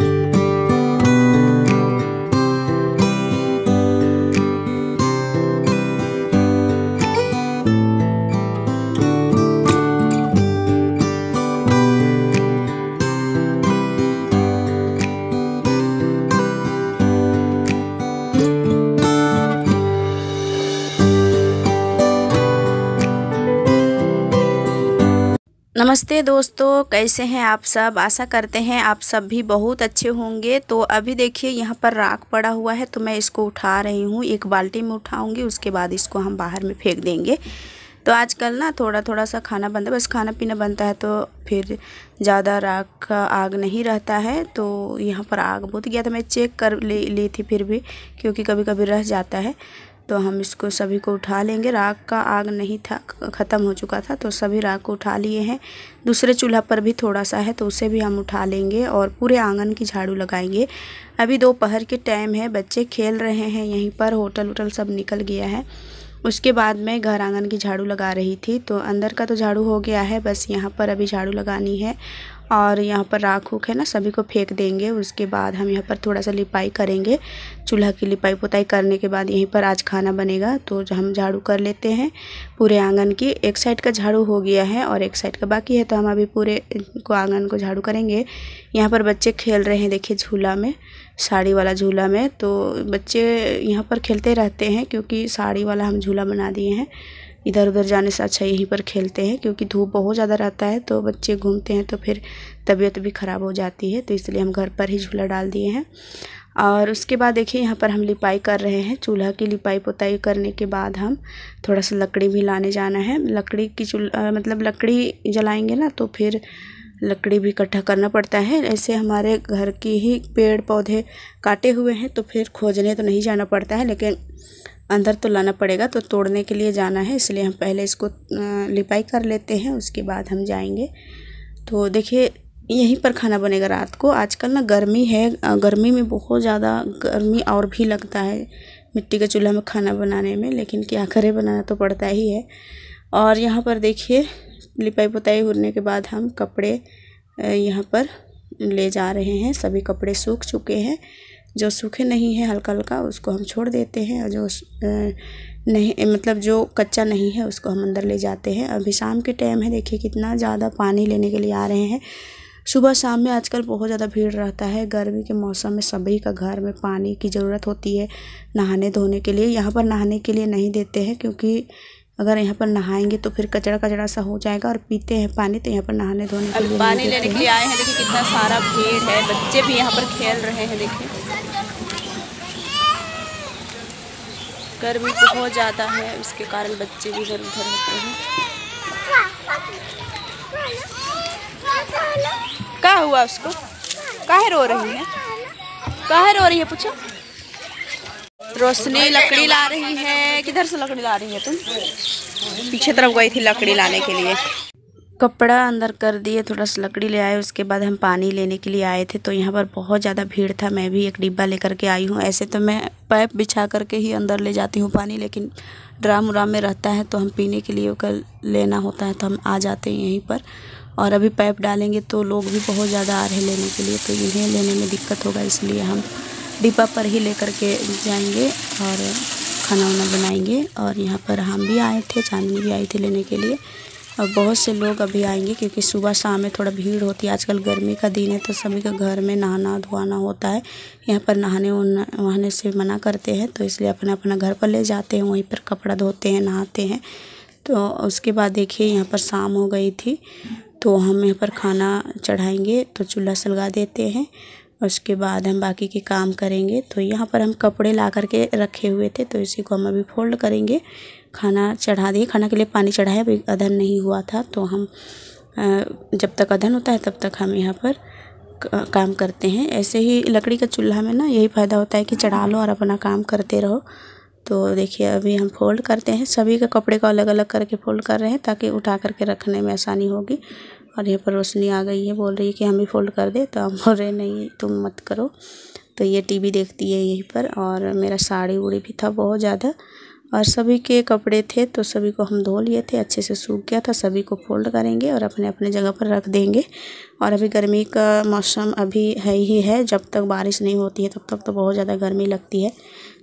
Thank you. नमस्ते दोस्तों कैसे हैं आप सब आशा करते हैं आप सब भी बहुत अच्छे होंगे तो अभी देखिए यहाँ पर राख पड़ा हुआ है तो मैं इसको उठा रही हूँ एक बाल्टी में उठाऊँगी उसके बाद इसको हम बाहर में फेंक देंगे तो आजकल ना थोड़ा थोड़ा सा खाना बनता है बस खाना पीना बनता है तो फिर ज़्यादा राख आग नहीं रहता है तो यहाँ पर आग बुझ गया था मैं चेक कर ली थी फिर भी क्योंकि कभी कभी रह जाता है तो हम इसको सभी को उठा लेंगे राख का आग नहीं था ख़त्म हो चुका था तो सभी राख को उठा लिए हैं दूसरे चूल्हा पर भी थोड़ा सा है तो उसे भी हम उठा लेंगे और पूरे आंगन की झाड़ू लगाएंगे अभी दोपहर के टाइम है बच्चे खेल रहे हैं यहीं पर होटल वोटल सब निकल गया है उसके बाद मैं घर आंगन की झाड़ू लगा रही थी तो अंदर का तो झाड़ू हो गया है बस यहाँ पर अभी झाड़ू लगानी है और यहाँ पर राख उख है ना सभी को फेंक देंगे उसके बाद हम यहाँ पर थोड़ा सा लिपाई करेंगे चूल्हा की लिपाई पुताई करने के बाद यहीं पर आज खाना बनेगा तो हम झाड़ू कर लेते हैं पूरे आंगन की एक साइड का झाड़ू हो गया है और एक साइड का बाकी है तो हम अभी पूरे को आंगन को झाड़ू करेंगे यहाँ पर बच्चे खेल रहे हैं देखिए झूला में साड़ी वाला झूला में तो बच्चे यहाँ पर खेलते रहते हैं क्योंकि साड़ी वाला हम झूला बना दिए हैं इधर उधर जाने से अच्छा यहीं पर खेलते हैं क्योंकि धूप बहुत ज़्यादा रहता है तो बच्चे घूमते हैं तो फिर तबीयत भी ख़राब हो जाती है तो इसलिए हम घर पर ही झूला डाल दिए हैं और उसके बाद देखिए यहाँ पर हम लिपाई कर रहे हैं चूल्हा की लिपाई पोताई करने के बाद हम थोड़ा सा लकड़ी भी लाने जाना है लकड़ी की चूल्हा मतलब लकड़ी जलाएंगे ना तो फिर लकड़ी भी इकट्ठा करना पड़ता है ऐसे हमारे घर की ही पेड़ पौधे काटे हुए हैं तो फिर खोजने तो नहीं जाना पड़ता है लेकिन अंदर तो लाना पड़ेगा तो तोड़ने के लिए जाना है इसलिए हम पहले इसको लिपाई कर लेते हैं उसके बाद हम जाएंगे तो देखिए यहीं पर खाना बनेगा रात को आजकल ना गर्मी है गर्मी में बहुत ज़्यादा गर्मी और भी लगता है मिट्टी के चूल्हा में खाना बनाने में लेकिन क्या करें बनाना तो पड़ता ही है और यहाँ पर देखिए लिपाई पुताई होने के बाद हम कपड़े यहाँ पर ले जा रहे हैं सभी कपड़े सूख चुके हैं जो सूखे नहीं हैं हल्का हल्का उसको हम छोड़ देते हैं और जो नहीं मतलब जो कच्चा नहीं है उसको हम अंदर ले जाते हैं अभी शाम के टाइम है देखिए कितना ज़्यादा पानी लेने के लिए आ रहे हैं सुबह शाम में आजकल बहुत ज़्यादा भीड़ रहता है गर्मी के मौसम में सभी का घर में पानी की ज़रूरत होती है नहाने धोने के लिए यहाँ पर नहाने के लिए नहीं देते हैं क्योंकि अगर यहाँ पर नहाएंगे तो फिर कचरा कचरा सा हो जाएगा और पीते हैं पानी तो यहाँ पर नहाने धोने के लिए पानी लेने के लिए आए हैं देखिए कितना सारा भीड़ है बच्चे भी यहाँ पर खेल रहे हैं देखिए गर्मी बहुत ज़्यादा है उसके कारण बच्चे भी इधर उधर होते हैं क्या हुआ उसको काहे रो रही है काहे रो रही है पूछो रोशनी लकड़ी ला रही है किधर से लकड़ी ला रही है तुम पीछे तरफ गई थी लकड़ी लाने के लिए कपड़ा अंदर कर दिए थोड़ा सा लकड़ी ले आए उसके बाद हम पानी लेने के लिए आए थे तो यहाँ पर बहुत ज़्यादा भीड़ था मैं भी एक डिब्बा लेकर के आई हूँ ऐसे तो मैं पैप बिछा करके ही अंदर ले जाती हूँ पानी लेकिन ड्राम उराम में रहता है तो हम पीने के लिए कर लेना होता है तो हम आ जाते हैं यहीं पर और अभी पाइप डालेंगे तो लोग भी बहुत ज़्यादा आ रहे लेने के लिए तो इन्हें लेने में दिक्कत होगा इसलिए हम डिब्बा पर ही ले के जाएंगे और खाना वाना बनाएंगे और यहाँ पर हम भी आए थे चांदनी भी आई थी लेने के लिए और बहुत से लोग अभी आएंगे क्योंकि सुबह शाम में थोड़ा भीड़ होती है आजकल गर्मी का दिन है तो सभी का घर में नहाना धोना होता है यहाँ पर नहाने वहाने से मना करते हैं तो इसलिए अपना अपना घर पर ले जाते हैं वहीं पर कपड़ा धोते हैं नहाते हैं तो उसके बाद देखिए यहाँ पर शाम हो गई थी तो हम यहाँ पर खाना चढ़ाएंगे तो चूल्हा सलगा देते हैं उसके बाद हम बाकी के काम करेंगे तो यहाँ पर हम कपड़े ला करके रखे हुए थे तो इसी को हम अभी फोल्ड करेंगे खाना चढ़ा दिए खाना के लिए पानी चढ़ाया अभी अधन नहीं हुआ था तो हम जब तक अदहन होता है तब तक हम यहाँ पर काम करते हैं ऐसे ही लकड़ी का चूल्हा में ना यही फ़ायदा होता है कि चढ़ा लो और अपना काम करते रहो तो देखिए अभी हम फोल्ड करते हैं सभी के कपड़े को अलग अलग करके फोल्ड कर रहे हैं ताकि उठा करके रखने में आसानी होगी और यहाँ पर रोशनी आ गई है बोल रही है कि हम भी फोल्ड कर दे तो हम बोल रहे नहीं तुम मत करो तो ये टीवी देखती है यहीं पर और मेरा साड़ी उड़ी भी था बहुत ज़्यादा और सभी के कपड़े थे तो सभी को हम धो लिए थे अच्छे से सूख गया था सभी को फोल्ड करेंगे और अपने अपने जगह पर रख देंगे और अभी गर्मी का मौसम अभी है ही है जब तक बारिश नहीं होती है तब तक तो बहुत ज़्यादा गर्मी लगती है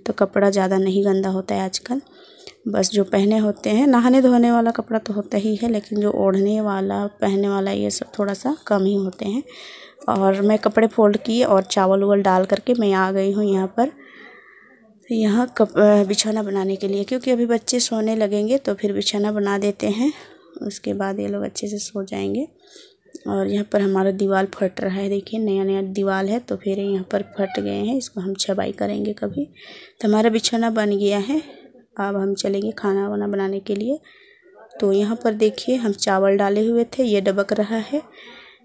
तो कपड़ा ज़्यादा नहीं गंदा होता है आजकल बस जो पहने होते हैं नहाने धोने वाला कपड़ा तो होता ही है लेकिन जो ओढ़ने वाला पहनने वाला ये सब थोड़ा सा कम ही होते हैं और मैं कपड़े फोल्ड किए और चावल उवल डाल करके मैं आ गई हूँ यहाँ पर यहाँ कप बिछौना बनाने के लिए क्योंकि अभी बच्चे सोने लगेंगे तो फिर बिछौना बना देते हैं उसके बाद ये लोग अच्छे से सो जाएंगे और यहाँ पर हमारा दीवार फट रहा है देखिए नया नया दीवार है तो फिर यहाँ पर फट गए हैं इसको हम छबाई करेंगे कभी तो हमारा बिछौना बन गया है अब हम चलेंगे खाना वाना बनाने के लिए तो यहाँ पर देखिए हम चावल डाले हुए थे ये डबक रहा है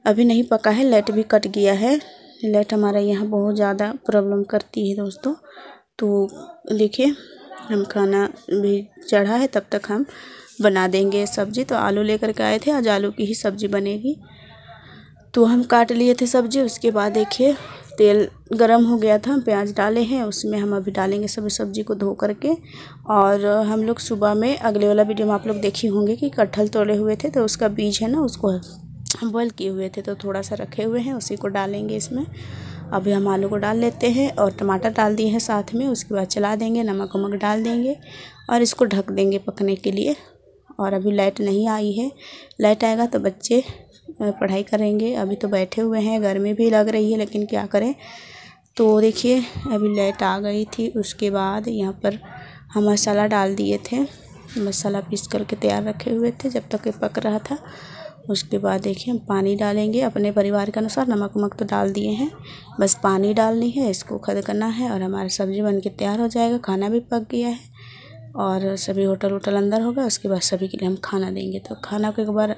अभी नहीं पका है लाइट भी कट गया है लाइट हमारा यहाँ बहुत ज़्यादा प्रॉब्लम करती है दोस्तों तो देखिए हम खाना भी चढ़ा है तब तक हम बना देंगे सब्ज़ी तो आलू लेकर के आए थे आज आलू की ही सब्ज़ी बनेगी तो हम काट लिए थे सब्ज़ी उसके बाद देखिए तेल गरम हो गया था प्याज डाले हैं उसमें हम अभी डालेंगे सभी सब्ज़ी को धो करके और हम लोग सुबह में अगले वाला वीडियो में आप लोग देखे होंगे कि कटहल तोड़े हुए थे तो उसका बीज है ना उसको बॉयल किए हुए थे तो थोड़ा सा रखे हुए हैं उसी को डालेंगे इसमें अभी हम आलू को डाल लेते हैं और टमाटर डाल दिए हैं साथ में उसके बाद चला देंगे नमक उमक डाल देंगे और इसको ढक देंगे पकने के लिए और अभी लाइट नहीं आई है लाइट आएगा तो बच्चे पढ़ाई करेंगे अभी तो बैठे हुए हैं गर्मी भी लग रही है लेकिन क्या करें तो देखिए अभी लाइट आ गई थी उसके बाद यहाँ पर हम मसाला डाल दिए थे मसाला पीस करके तैयार रखे हुए थे जब तक ये पक रहा था उसके बाद देखिए हम पानी डालेंगे अपने परिवार के अनुसार नमक उमक तो डाल दिए हैं बस पानी डालनी है इसको खद करना है और हमारा सब्ज़ी बन के तैयार हो जाएगा खाना भी पक गया है और सभी होटल वोटल अंदर होगा उसके बाद सभी के लिए हम खाना देंगे तो खाना को एक बार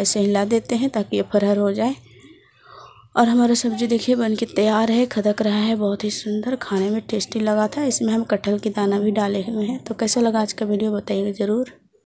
ऐसे हिला देते हैं ताकि ये फरहर हो जाए और हमारा सब्ज़ी देखिए बन के तैयार है खदक रहा है बहुत ही सुंदर खाने में टेस्टी लगा था इसमें हम कटहल के दाना भी डाले हुए हैं तो कैसा लगा आज का वीडियो बताइएगा ज़रूर